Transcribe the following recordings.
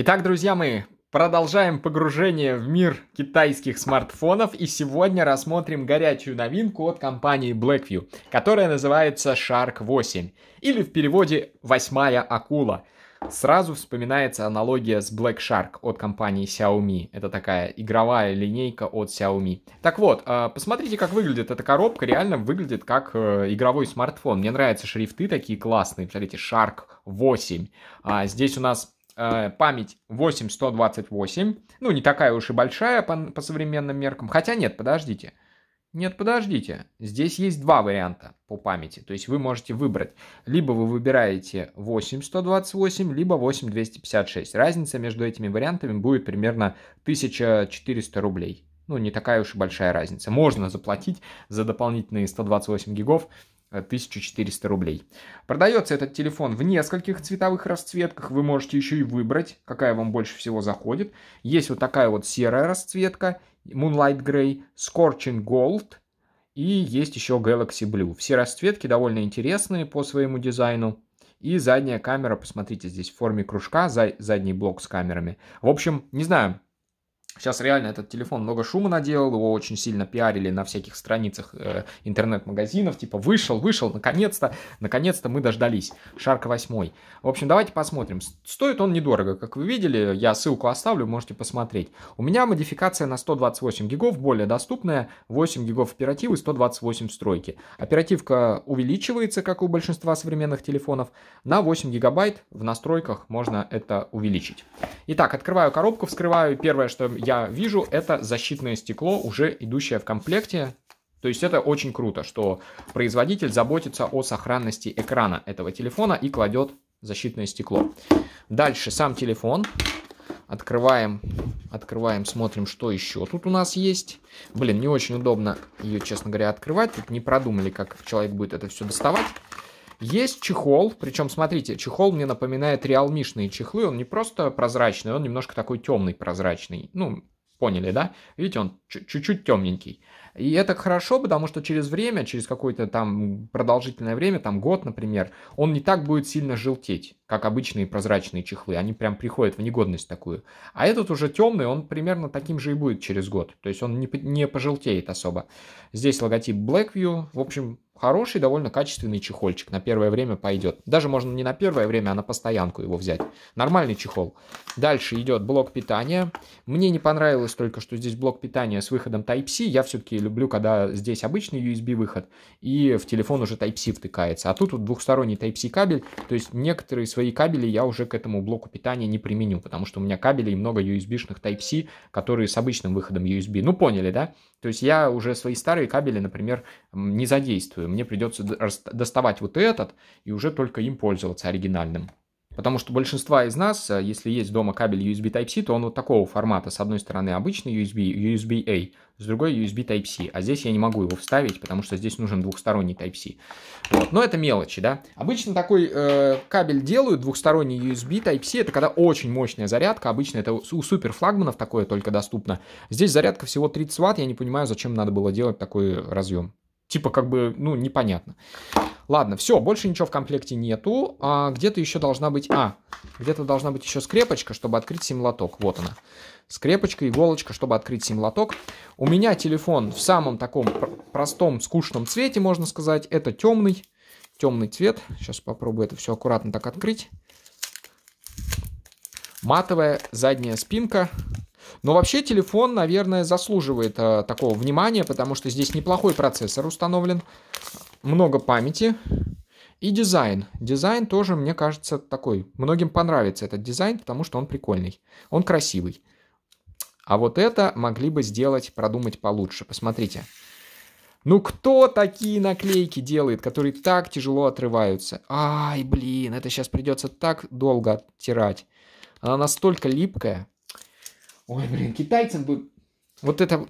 Итак, друзья мои, продолжаем погружение в мир китайских смартфонов и сегодня рассмотрим горячую новинку от компании Blackview, которая называется Shark 8 или в переводе «восьмая акула». Сразу вспоминается аналогия с Black Shark от компании Xiaomi. Это такая игровая линейка от Xiaomi. Так вот, а, посмотрите, как выглядит эта коробка. Реально выглядит как э, игровой смартфон. Мне нравятся шрифты такие классные. Посмотрите, Shark 8. А, здесь у нас Э, память 8128. Ну, не такая уж и большая по, по современным меркам. Хотя нет, подождите. Нет, подождите. Здесь есть два варианта по памяти. То есть вы можете выбрать. Либо вы выбираете 8128, либо 8256. Разница между этими вариантами будет примерно 1400 рублей. Ну, не такая уж и большая разница. Можно заплатить за дополнительные 128 гигов 1400 рублей. Продается этот телефон в нескольких цветовых расцветках. Вы можете еще и выбрать, какая вам больше всего заходит. Есть вот такая вот серая расцветка, Moonlight Grey, Scorching Gold и есть еще Galaxy Blue. Все расцветки довольно интересные по своему дизайну. И задняя камера, посмотрите, здесь в форме кружка, за, задний блок с камерами. В общем, не знаю, Сейчас реально этот телефон много шума наделал, его очень сильно пиарили на всяких страницах э, интернет-магазинов, типа вышел, вышел, наконец-то, наконец-то мы дождались. Шарка 8. В общем, давайте посмотрим. Стоит он недорого, как вы видели, я ссылку оставлю, можете посмотреть. У меня модификация на 128 гигов, более доступная, 8 гигов оперативы, 128 стройки. Оперативка увеличивается, как у большинства современных телефонов, на 8 гигабайт в настройках можно это увеличить. Итак, открываю коробку, вскрываю, первое, что я вижу, это защитное стекло, уже идущее в комплекте. То есть это очень круто, что производитель заботится о сохранности экрана этого телефона и кладет защитное стекло. Дальше сам телефон. Открываем, открываем, смотрим, что еще тут у нас есть. Блин, не очень удобно ее, честно говоря, открывать. Тут не продумали, как человек будет это все доставать. Есть чехол, причем, смотрите, чехол мне напоминает реалмишные чехлы, он не просто прозрачный, он немножко такой темный прозрачный, ну, поняли, да? Видите, он чуть-чуть темненький. И это хорошо, потому что через время, через какое-то там продолжительное время, там год, например, он не так будет сильно желтеть, как обычные прозрачные чехлы. Они прям приходят в негодность такую. А этот уже темный, он примерно таким же и будет через год. То есть он не, не пожелтеет особо. Здесь логотип Blackview. В общем, хороший, довольно качественный чехольчик. На первое время пойдет. Даже можно не на первое время, а на постоянку его взять. Нормальный чехол. Дальше идет блок питания. Мне не понравилось только, что здесь блок питания с выходом Type-C. Я все-таки люблю, когда здесь обычный USB выход, и в телефон уже Type-C втыкается. А тут вот двухсторонний Type-C кабель. То есть некоторые свои кабели я уже к этому блоку питания не применю, потому что у меня кабелей много USB-шных Type-C, которые с обычным выходом USB. Ну, поняли, да? То есть я уже свои старые кабели, например, не задействую. Мне придется доставать вот этот и уже только им пользоваться оригинальным. Потому что большинство из нас, э, если есть дома кабель USB Type-C, то он вот такого формата. С одной стороны обычный USB, USB-A, с другой USB Type-C. А здесь я не могу его вставить, потому что здесь нужен двухсторонний Type-C. Вот. Но это мелочи, да. Обычно такой э, кабель делают, двухсторонний USB Type-C, это когда очень мощная зарядка. Обычно это у суперфлагманов такое только доступно. Здесь зарядка всего 30 Вт, я не понимаю, зачем надо было делать такой разъем. Типа как бы, ну, непонятно. Ладно, все, больше ничего в комплекте нету. А, где-то еще должна быть... А, где-то должна быть еще скрепочка, чтобы открыть сим-лоток. Вот она. Скрепочка, иголочка, чтобы открыть сим-лоток. У меня телефон в самом таком пр простом, скучном цвете, можно сказать. Это темный. Темный цвет. Сейчас попробую это все аккуратно так открыть. Матовая задняя спинка. Но вообще телефон, наверное, заслуживает э, такого внимания, потому что здесь неплохой процессор установлен много памяти и дизайн. Дизайн тоже, мне кажется, такой. Многим понравится этот дизайн, потому что он прикольный. Он красивый. А вот это могли бы сделать, продумать получше. Посмотрите. Ну кто такие наклейки делает, которые так тяжело отрываются? Ай, блин, это сейчас придется так долго оттирать. Она настолько липкая. Ой, блин, китайцам бы... Вот это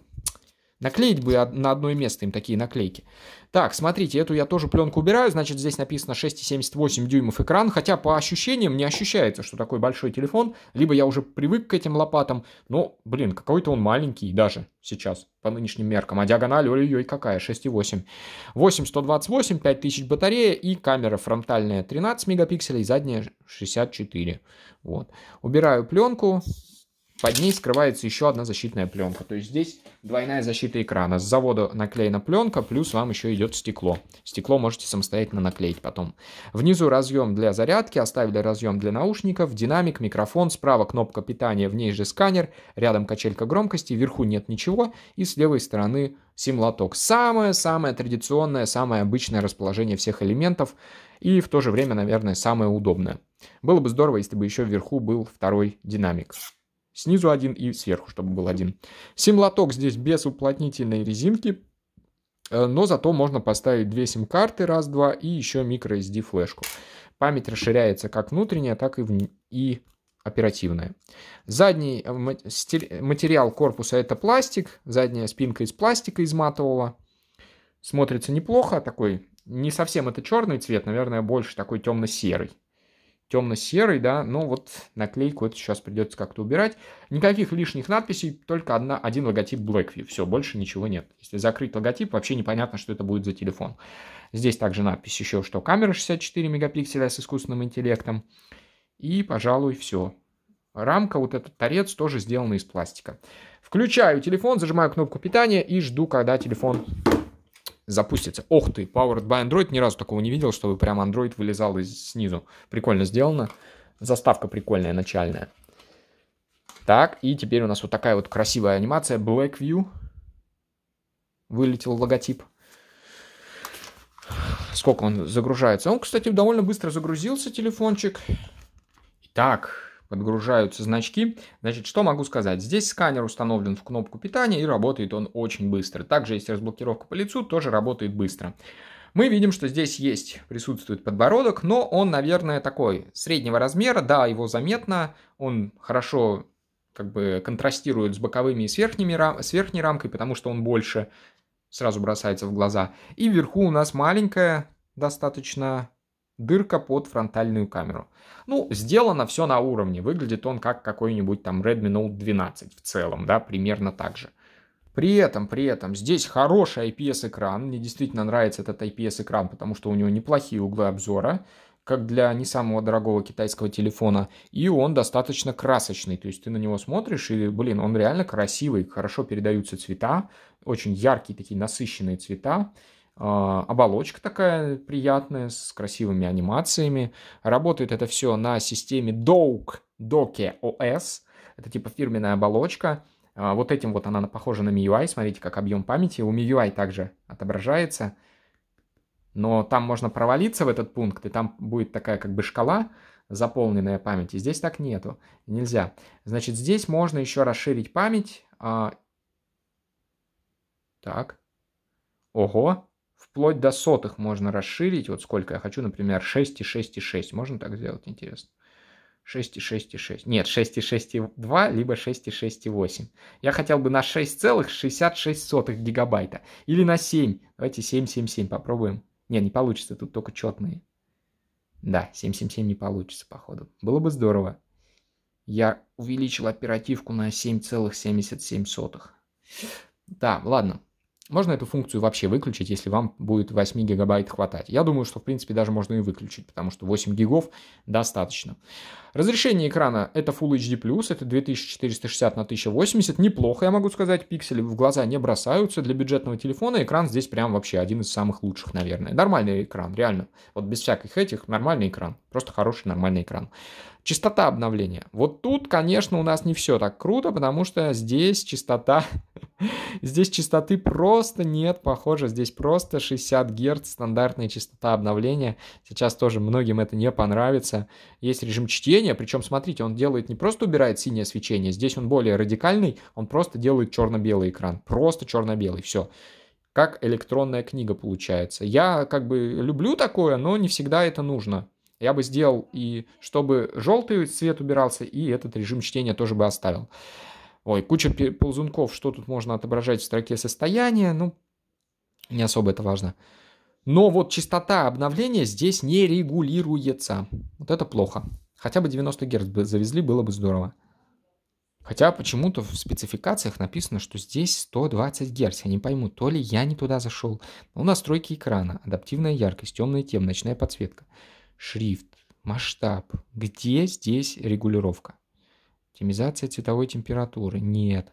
Наклеить бы на одно место им такие наклейки. Так, смотрите, эту я тоже пленку убираю. Значит, здесь написано 6,78 дюймов экран. Хотя по ощущениям не ощущается, что такой большой телефон. Либо я уже привык к этим лопатам. Но, блин, какой-то он маленький даже сейчас по нынешним меркам. А диагональ, ой-ой-ой, какая, 6,8. 8,128, 5000 батарея и камера фронтальная 13 мегапикселей, задняя 64. Вот. Убираю пленку. Под ней скрывается еще одна защитная пленка. То есть здесь двойная защита экрана. С завода наклеена пленка, плюс вам еще идет стекло. Стекло можете самостоятельно наклеить потом. Внизу разъем для зарядки, оставили разъем для наушников, динамик, микрофон, справа кнопка питания, в ней же сканер, рядом качелька громкости, вверху нет ничего, и с левой стороны сим-лоток. Самое-самое традиционное, самое обычное расположение всех элементов и в то же время, наверное, самое удобное. Было бы здорово, если бы еще вверху был второй динамик. Снизу один и сверху, чтобы был один. Сим-лоток здесь без уплотнительной резинки, э, но зато можно поставить две сим-карты, раз-два, и еще microSD-флешку. Память расширяется как внутренняя, так и, в... и оперативная. Задний э, э, материал корпуса это пластик, задняя спинка из пластика, из матового. Смотрится неплохо, такой не совсем это черный цвет, наверное, больше такой темно-серый темно-серый, да, но ну вот наклейку это сейчас придется как-то убирать. Никаких лишних надписей, только одна, один логотип Blackview, все, больше ничего нет. Если закрыть логотип, вообще непонятно, что это будет за телефон. Здесь также надпись еще, что камера 64 мегапикселя с искусственным интеллектом. И, пожалуй, все. Рамка, вот этот торец тоже сделана из пластика. Включаю телефон, зажимаю кнопку питания и жду, когда телефон запустится. Ох ты, Powered by Android, ни разу такого не видел, чтобы прям Android вылезал из снизу. Прикольно сделано. Заставка прикольная, начальная. Так, и теперь у нас вот такая вот красивая анимация. Blackview. Вылетел логотип. Сколько он загружается? Он, кстати, довольно быстро загрузился, телефончик. Итак, подгружаются значки. Значит, что могу сказать? Здесь сканер установлен в кнопку питания и работает он очень быстро. Также есть разблокировка по лицу, тоже работает быстро. Мы видим, что здесь есть, присутствует подбородок, но он, наверное, такой среднего размера, да, его заметно, он хорошо как бы контрастирует с боковыми и с, верхними, с верхней рамкой, потому что он больше сразу бросается в глаза. И вверху у нас маленькая достаточно дырка под фронтальную камеру. Ну, сделано все на уровне, выглядит он как какой-нибудь там Redmi Note 12 в целом, да, примерно так же. При этом, при этом, здесь хороший IPS-экран, мне действительно нравится этот IPS-экран, потому что у него неплохие углы обзора, как для не самого дорогого китайского телефона, и он достаточно красочный, то есть ты на него смотришь, и, блин, он реально красивый, хорошо передаются цвета, очень яркие такие насыщенные цвета, а, оболочка такая приятная, с красивыми анимациями. Работает это все на системе Doke, Doke OS. Это типа фирменная оболочка. А, вот этим вот она похожа на MIUI. Смотрите, как объем памяти. У MIUI также отображается. Но там можно провалиться в этот пункт, и там будет такая как бы шкала, заполненная памяти. Здесь так нету, нельзя. Значит, здесь можно еще расширить память. А, так. Ого, вплоть до сотых можно расширить. Вот сколько я хочу, например, 6 и 6 и 6. Можно так сделать, интересно? 6 и 6 и 6. Нет, 6 и 6 и 2, либо 6 и 6 и 8. Я хотел бы на 6,66 гигабайта. Или на 7. Давайте 777 попробуем. Не, не получится, тут только четные. Да, 777 не получится, походу. Было бы здорово. Я увеличил оперативку на 7,77. Да, ладно. Можно эту функцию вообще выключить, если вам будет 8 гигабайт хватать. Я думаю, что в принципе даже можно и выключить, потому что 8 гигов достаточно. Разрешение экрана это Full HD+, это 2460 на 1080, неплохо, я могу сказать, пиксели в глаза не бросаются, для бюджетного телефона экран здесь прям вообще один из самых лучших, наверное. Нормальный экран, реально, вот без всяких этих, нормальный экран, просто хороший нормальный экран. Частота обновления. Вот тут, конечно, у нас не все так круто, потому что здесь частота... Здесь частоты просто нет, похоже, здесь просто 60 Гц, стандартная частота обновления. Сейчас тоже многим это не понравится. Есть режим чтения, свечение, причем, смотрите, он делает не просто убирает синее свечение, здесь он более радикальный, он просто делает черно-белый экран, просто черно-белый, все. Как электронная книга получается. Я как бы люблю такое, но не всегда это нужно. Я бы сделал и чтобы желтый цвет убирался, и этот режим чтения тоже бы оставил. Ой, куча ползунков, что тут можно отображать в строке состояния, ну, не особо это важно. Но вот частота обновления здесь не регулируется. Вот это плохо. Хотя бы 90 Гц бы завезли, было бы здорово. Хотя почему-то в спецификациях написано, что здесь 120 Гц. Я не пойму, то ли я не туда зашел. У ну, настройки экрана, адаптивная яркость, темная тем, ночная подсветка, шрифт, масштаб. Где здесь регулировка? Оптимизация цветовой температуры. Нет.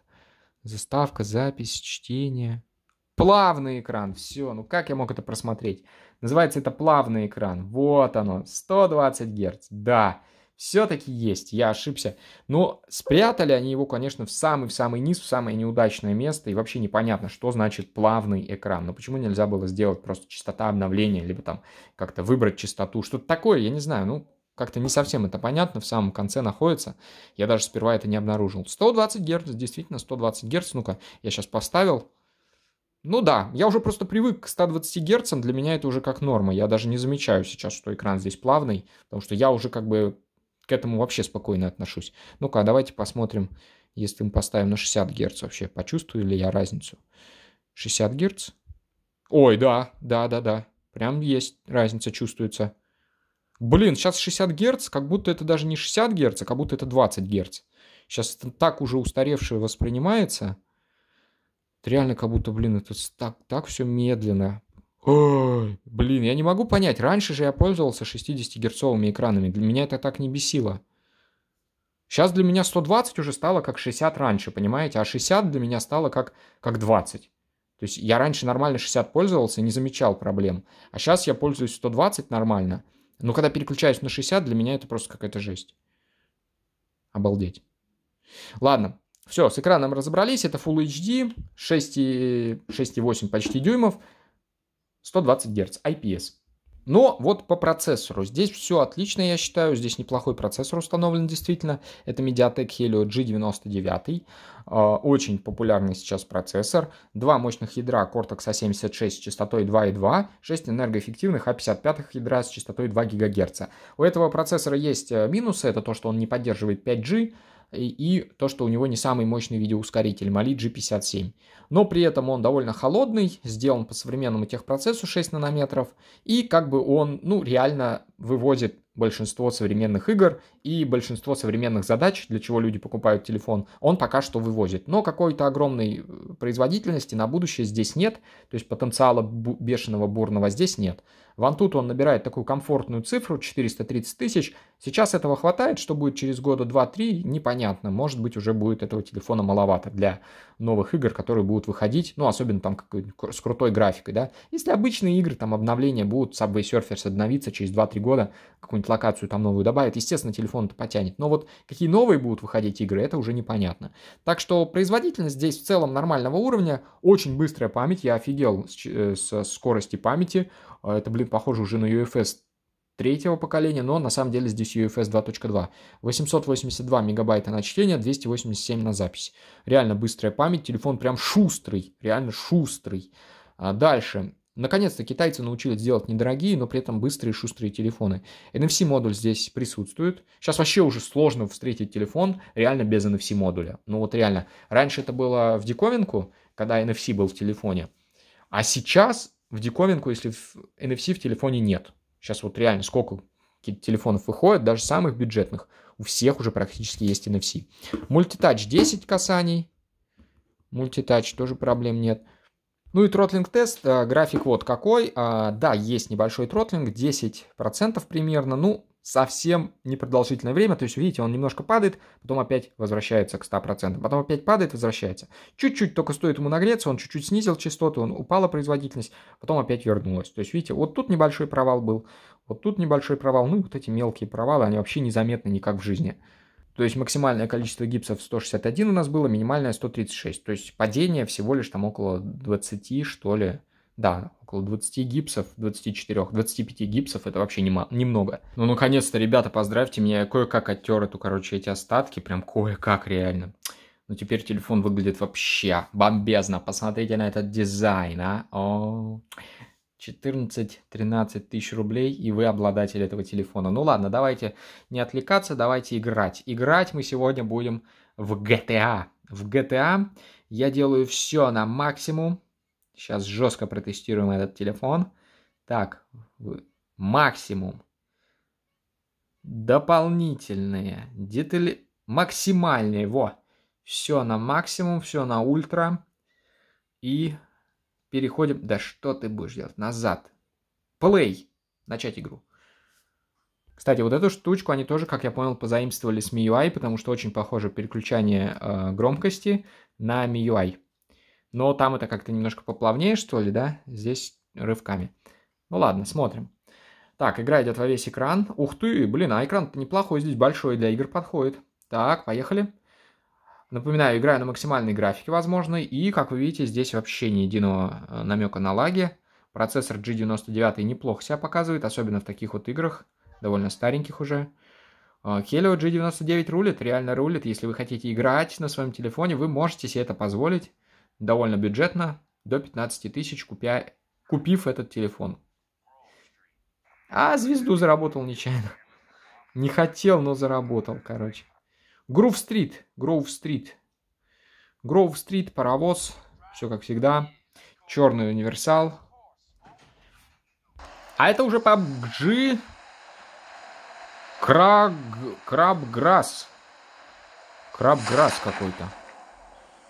Заставка, запись, чтение. Плавный экран. Все, ну как я мог это просмотреть? Называется это плавный экран. Вот оно, 120 Гц. Да все-таки есть, я ошибся. Но спрятали они его, конечно, в самый-в самый низ, в самое неудачное место, и вообще непонятно, что значит плавный экран. но почему нельзя было сделать просто частота обновления, либо там как-то выбрать частоту, что-то такое, я не знаю, ну как-то не совсем это понятно, в самом конце находится. Я даже сперва это не обнаружил. 120 Гц, действительно, 120 Гц. Ну-ка, я сейчас поставил. Ну да, я уже просто привык к 120 Гц, для меня это уже как норма. Я даже не замечаю сейчас, что экран здесь плавный, потому что я уже как бы к этому вообще спокойно отношусь. Ну-ка, а давайте посмотрим, если мы поставим на 60 Гц вообще, почувствую ли я разницу. 60 Гц. Ой, да, да, да, да. Прям есть разница, чувствуется. Блин, сейчас 60 Гц, как будто это даже не 60 Гц, а как будто это 20 Гц. Сейчас это так уже устаревшее воспринимается. Это реально как будто, блин, это так, так все медленно. Ой, блин, я не могу понять. Раньше же я пользовался 60-герцовыми экранами. Для меня это так не бесило. Сейчас для меня 120 уже стало как 60 раньше, понимаете? А 60 для меня стало как, как 20. То есть я раньше нормально 60 пользовался, и не замечал проблем. А сейчас я пользуюсь 120 нормально. Но когда переключаюсь на 60, для меня это просто какая-то жесть. Обалдеть. Ладно, все, с экраном разобрались. Это Full HD, 6,8 почти дюймов. 120 Гц IPS. Но вот по процессору. Здесь все отлично, я считаю. Здесь неплохой процессор установлен действительно. Это Mediatek Helio G99. А, очень популярный сейчас процессор. Два мощных ядра Cortex A76 с частотой 2.2. шесть энергоэффективных A55 а ядра с частотой 2 ГГц. У этого процессора есть э, минусы. Это то, что он не поддерживает 5G и то, что у него не самый мощный видеоускоритель Mali G57. Но при этом он довольно холодный, сделан по современному техпроцессу 6 нанометров, и как бы он, ну, реально выводит большинство современных игр и большинство современных задач, для чего люди покупают телефон, он пока что вывозит. Но какой-то огромной э, производительности на будущее здесь нет, то есть потенциала бешеного бурного здесь нет. В Antutu он набирает такую комфортную цифру 430 тысяч. Сейчас этого хватает, что будет через года 2-3, непонятно. Может быть, уже будет этого телефона маловато для новых игр, которые будут выходить, ну, особенно там с крутой графикой, да. Если обычные игры, там обновления будут, Subway Surfers обновится через 2-3 года, какой-нибудь какую-нибудь локацию там новую добавят, естественно, телефон это потянет. Но вот какие новые будут выходить игры, это уже непонятно. Так что производительность здесь в целом нормального уровня, очень быстрая память, я офигел э, со скорости памяти. А, это, блин, похоже уже на UFS третьего поколения, но на самом деле здесь UFS 2.2. 882 мегабайта на чтение, 287 на запись. Реально быстрая память, телефон прям шустрый, реально шустрый. А дальше, Наконец-то китайцы научились делать недорогие, но при этом быстрые, шустрые телефоны. NFC-модуль здесь присутствует. Сейчас вообще уже сложно встретить телефон реально без NFC-модуля. Ну вот реально. Раньше это было в диковинку, когда NFC был в телефоне. А сейчас в диковинку, если NFC в телефоне нет. Сейчас вот реально сколько телефонов выходит, даже самых бюджетных. У всех уже практически есть NFC. Мультитач 10 касаний. Мультитач тоже проблем нет. Ну и тротлинг-тест, а, график вот какой. А, да, есть небольшой тротлинг, 10% примерно, ну, совсем непродолжительное время. То есть, видите, он немножко падает, потом опять возвращается к 100%, потом опять падает, возвращается. Чуть-чуть только стоит ему нагреться, он чуть-чуть снизил частоту, он упала производительность, потом опять вернулась. То есть, видите, вот тут небольшой провал был, вот тут небольшой провал, ну и вот эти мелкие провалы, они вообще незаметны никак в жизни. То есть максимальное количество гипсов 161 у нас было, минимальное 136. То есть падение всего лишь там около 20, что ли. Да, около 20 гипсов, 24, 25 гипсов, это вообще нема, немного. Ну, наконец-то, ребята, поздравьте меня, я кое-как оттер эту, короче, эти остатки, прям кое-как реально. Но ну, теперь телефон выглядит вообще бомбезно. Посмотрите на этот дизайн, а. О. -о, -о. 14-13 тысяч рублей, и вы обладатель этого телефона. Ну ладно, давайте не отвлекаться, давайте играть. Играть мы сегодня будем в GTA. А. В GTA а я делаю все на максимум. Сейчас жестко протестируем этот телефон. Так, максимум. Дополнительные детали, максимальные, во. Все на максимум, все на ультра. И Переходим. Да что ты будешь делать? Назад. Play. Начать игру. Кстати, вот эту штучку они тоже, как я понял, позаимствовали с MIUI, потому что очень похоже переключение э, громкости на MIUI. Но там это как-то немножко поплавнее, что ли, да? Здесь рывками. Ну ладно, смотрим. Так, игра идет во весь экран. Ух ты, блин, а экран то неплохой здесь, большой для игр подходит. Так, поехали. Поехали. Напоминаю, играю на максимальной графике возможной, и, как вы видите, здесь вообще ни единого э, намека на лаги. Процессор G99 неплохо себя показывает, особенно в таких вот играх, довольно стареньких уже. Э, Helio G99 рулит, реально рулит. Если вы хотите играть на своем телефоне, вы можете себе это позволить довольно бюджетно, до 15 тысяч, купя... купив этот телефон. А звезду заработал нечаянно. Не хотел, но заработал, короче. Гроув стрит Гроув-стрит. Гроув-стрит, паровоз, все как всегда. Черный универсал. А это уже PUBG Краг... Крабграсс. Крабграсс какой-то.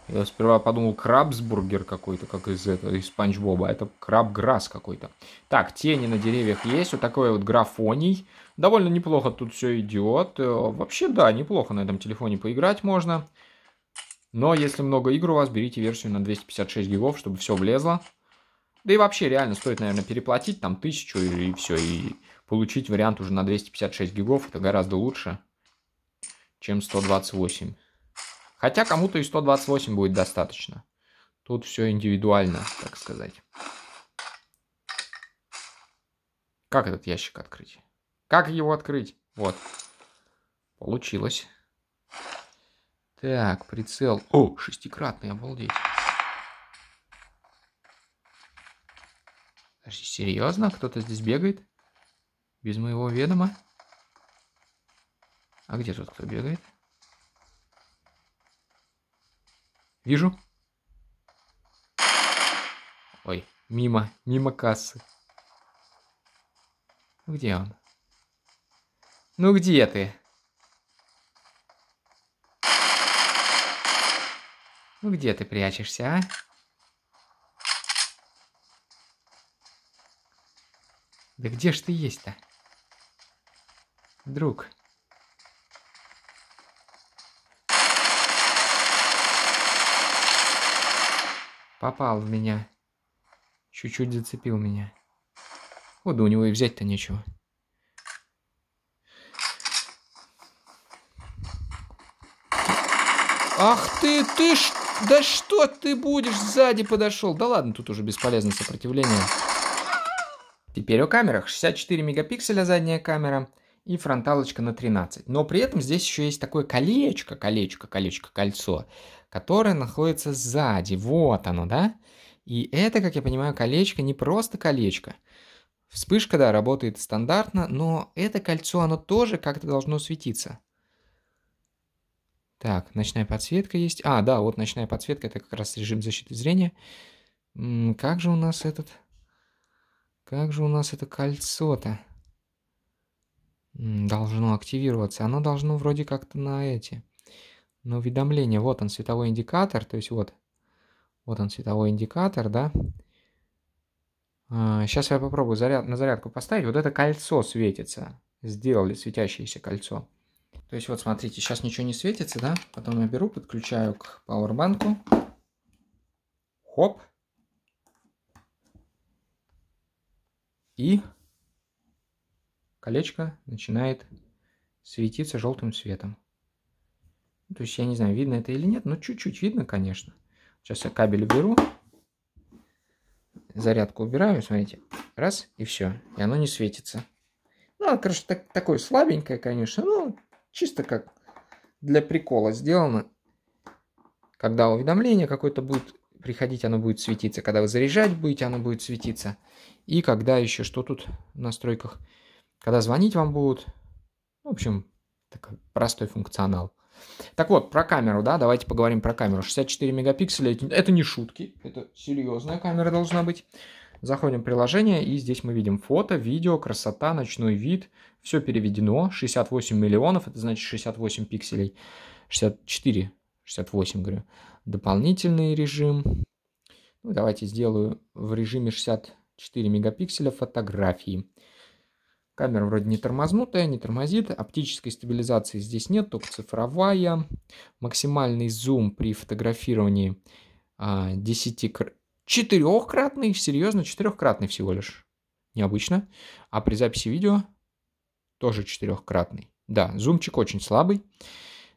Я сперва подумал, крабсбургер какой-то, как из этого, из Спанч Боба. А это крабграсс какой-то. Так, тени на деревьях есть. Вот такой вот графоний. Довольно неплохо тут все идет. Э, вообще, да, неплохо на этом телефоне поиграть можно. Но если много игр у вас, берите версию на 256 гигов, чтобы все влезло. Да и вообще, реально, стоит, наверное, переплатить там тысячу и, и все. И получить вариант уже на 256 гигов. Это гораздо лучше, чем 128. Хотя кому-то и 128 будет достаточно. Тут все индивидуально, так сказать. Как этот ящик открыть? Как его открыть? Вот. Получилось. Так, прицел. О, шестикратный, обалдеть. серьезно? Кто-то здесь бегает? Без моего ведома? А где тут кто бегает? Вижу. Ой, мимо, мимо кассы. Ну, где он? Ну где ты? Ну где ты прячешься, а? Да где ж ты есть-то? Друг. Попал в меня. Чуть-чуть зацепил меня. Вот да у него и взять-то нечего. Ах ты, ты ж... Да что ты будешь? Сзади подошел. Да ладно, тут уже бесполезно сопротивление. Теперь о камерах. 64 мегапикселя задняя камера и фронталочка на 13. Но при этом здесь еще есть такое колечко, колечко, колечко, кольцо которое находится сзади. Вот оно, да? И это, как я понимаю, колечко не просто колечко. Вспышка, да, работает стандартно, но это кольцо, оно тоже как-то должно светиться. Так, ночная подсветка есть. А, да, вот ночная подсветка, это как раз режим защиты зрения. Как же у нас этот... Как же у нас это кольцо-то? Должно активироваться. Оно должно вроде как-то на эти на ну, уведомление. Вот он, световой индикатор, то есть вот, вот он, световой индикатор, да. Сейчас а, я попробую заряд, на зарядку поставить. Вот это кольцо светится. Сделали светящееся кольцо. То есть вот смотрите, сейчас ничего не светится, да? Потом я беру, подключаю к пауэрбанку. Хоп. И колечко начинает светиться желтым светом. То есть я не знаю, видно это или нет, но чуть-чуть видно, конечно. Сейчас я кабель уберу, зарядку убираю, смотрите, раз, и все, и оно не светится. Ну, короче, так, такое слабенькое, конечно, ну чисто как для прикола сделано. Когда уведомление какое-то будет приходить, оно будет светиться. Когда вы заряжать будете, оно будет светиться. И когда еще, что тут в настройках, когда звонить вам будут. В общем, такой простой функционал. Так вот, про камеру, да, давайте поговорим про камеру. 64 мегапикселя, это не шутки, это серьезная камера должна быть. Заходим в приложение, и здесь мы видим фото, видео, красота, ночной вид. Все переведено, 68 миллионов, это значит 68 пикселей. 64, 68, говорю. Дополнительный режим. Ну, давайте сделаю в режиме 64 мегапикселя фотографии. Камера вроде не тормознутая, не тормозит. Оптической стабилизации здесь нет, только цифровая. Максимальный зум при фотографировании а, 10 четырехкратный, серьезно, четырехкратный всего лишь. Необычно. А при записи видео тоже четырехкратный. Да, зумчик очень слабый.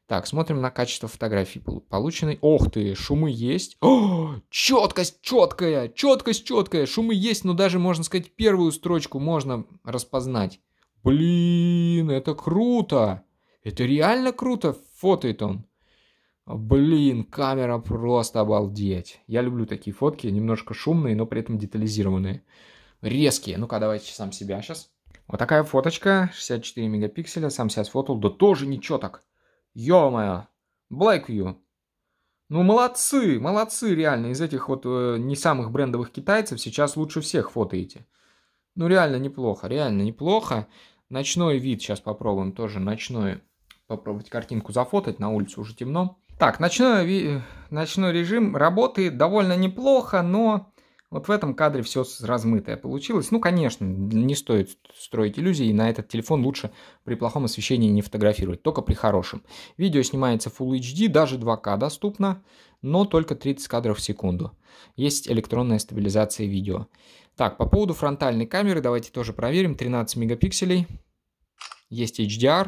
Так, смотрим на качество фотографии полученной. Ох ты, шумы есть. О, четкость четкая, четкость четкая. Шумы есть, но даже, можно сказать, первую строчку можно распознать. Блин, это круто. Это реально круто, фотоет он. Блин, камера просто обалдеть. Я люблю такие фотки, немножко шумные, но при этом детализированные. Резкие. Ну-ка, давайте сам себя сейчас. Вот такая фоточка, 64 мегапикселя, сам себя сфотал, да тоже ничего так. Ё-моё! Blackview! Ну, молодцы, молодцы, реально. Из этих вот э, не самых брендовых китайцев сейчас лучше всех эти. Ну, реально неплохо, реально неплохо. Ночной вид сейчас попробуем тоже. Ночной попробовать картинку зафотать. На улице уже темно. Так, ночной, э, ночной режим работает довольно неплохо, но вот в этом кадре все размытое получилось. Ну, конечно, не стоит строить иллюзии, и на этот телефон лучше при плохом освещении не фотографировать, только при хорошем. Видео снимается Full HD, даже 2К доступно, но только 30 кадров в секунду. Есть электронная стабилизация видео. Так, по поводу фронтальной камеры давайте тоже проверим. 13 мегапикселей, есть HDR.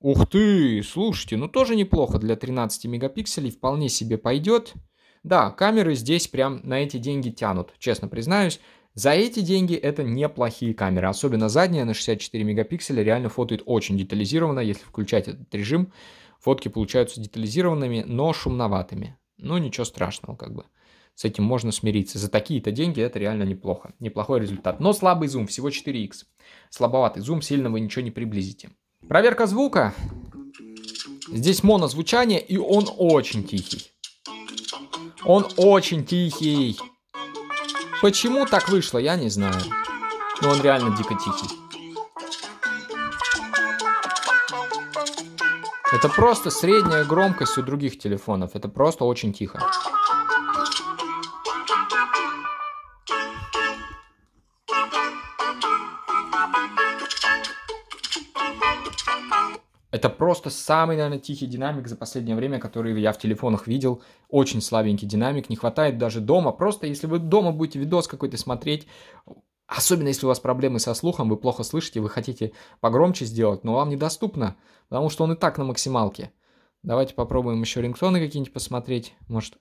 Ух ты, слушайте, ну тоже неплохо для 13 мегапикселей, вполне себе пойдет. Да, камеры здесь прям на эти деньги тянут, честно признаюсь. За эти деньги это неплохие камеры, особенно задняя на 64 мегапикселя реально фотоет очень детализированно, если включать этот режим, фотки получаются детализированными, но шумноватыми. Но ну, ничего страшного как бы. С этим можно смириться. За такие-то деньги это реально неплохо. Неплохой результат. Но слабый зум, всего 4х. Слабоватый зум, сильно вы ничего не приблизите. Проверка звука. Здесь монозвучание, и он очень тихий. Он очень тихий. Почему так вышло, я не знаю. Но он реально дико тихий. Это просто средняя громкость у других телефонов. Это просто очень тихо. Это просто самый, наверное, тихий динамик за последнее время, который я в телефонах видел. Очень слабенький динамик, не хватает даже дома. Просто если вы дома будете видос какой-то смотреть, Особенно если у вас проблемы со слухом, вы плохо слышите, вы хотите погромче сделать, но вам недоступно, потому что он и так на максималке. Давайте попробуем еще рингтоны какие-нибудь посмотреть. Может,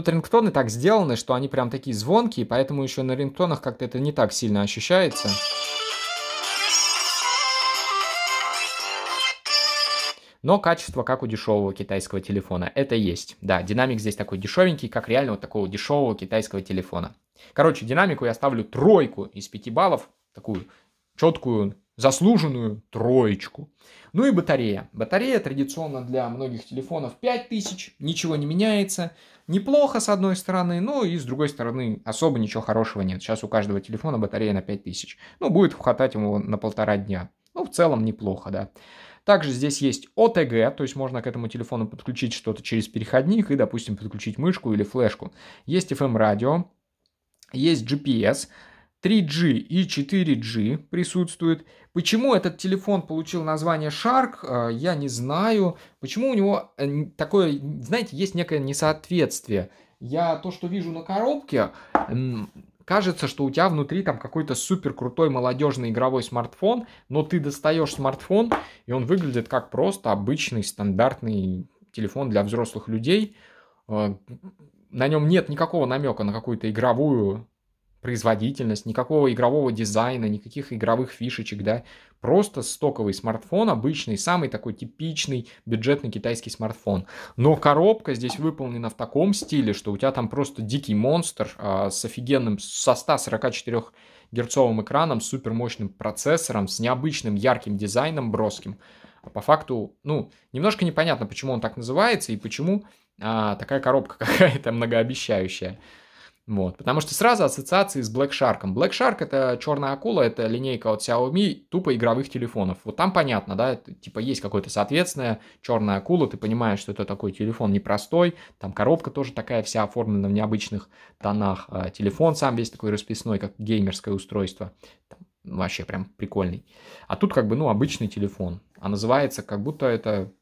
Тут рингтоны так сделаны, что они прям такие звонкие, поэтому еще на рингтонах как-то это не так сильно ощущается. но качество как у дешевого китайского телефона. Это есть. Да, динамик здесь такой дешевенький, как реально вот такого дешевого китайского телефона. Короче, динамику я ставлю тройку из пяти баллов, такую четкую, заслуженную троечку. Ну и батарея. Батарея традиционно для многих телефонов 5000, ничего не меняется. Неплохо с одной стороны, но и с другой стороны особо ничего хорошего нет. Сейчас у каждого телефона батарея на 5000. Ну, будет хватать ему на полтора дня. Ну, в целом неплохо, да. Также здесь есть OTG, то есть можно к этому телефону подключить что-то через переходник и, допустим, подключить мышку или флешку. Есть FM-радио, есть GPS, 3G и 4G присутствуют. Почему этот телефон получил название Shark, э, я не знаю. Почему у него э, такое, знаете, есть некое несоответствие. Я то, что вижу на коробке, кажется, что у тебя внутри там какой-то супер крутой молодежный игровой смартфон, но ты достаешь смартфон, и он выглядит как просто обычный стандартный телефон для взрослых людей. Э, на нем нет никакого намека на какую-то игровую производительность, никакого игрового дизайна, никаких игровых фишечек, да, просто стоковый смартфон, обычный, самый такой типичный бюджетный китайский смартфон. Но коробка здесь выполнена в таком стиле, что у тебя там просто дикий монстр а, с офигенным, со 144 герцовым экраном, супер мощным процессором, с необычным ярким дизайном броским. А по факту, ну, немножко непонятно, почему он так называется и почему а, такая коробка какая-то многообещающая. Вот, потому что сразу ассоциации с Black Shark. Black Shark это черная акула, это линейка от Xiaomi тупо игровых телефонов. Вот там понятно, да, это, типа есть какое-то соответственное, черная акула, ты понимаешь, что это такой телефон непростой, там коробка тоже такая вся оформлена в необычных тонах, а телефон сам весь такой расписной, как геймерское устройство. Там, вообще прям прикольный. А тут как бы, ну, обычный телефон, а называется как будто это,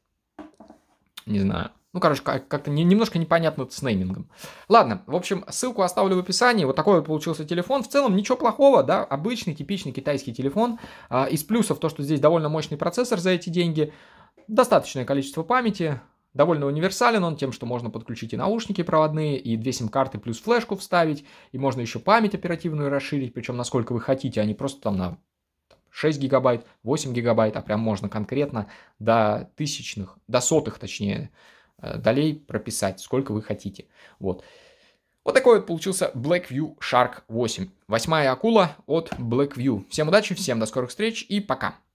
не знаю, ну, короче, как-то немножко непонятно с неймингом. Ладно, в общем, ссылку оставлю в описании. Вот такой вот получился телефон. В целом ничего плохого, да, обычный, типичный китайский телефон. А, из плюсов то, что здесь довольно мощный процессор за эти деньги, достаточное количество памяти, довольно универсален он тем, что можно подключить и наушники проводные, и две сим-карты плюс флешку вставить, и можно еще память оперативную расширить, причем насколько вы хотите, а не просто там на 6 гигабайт, 8 гигабайт, а прям можно конкретно до тысячных, до сотых точнее, Э, долей прописать, сколько вы хотите. Вот. Вот такой вот получился Blackview Shark 8. Восьмая акула от Blackview. Всем удачи, всем до скорых встреч и пока.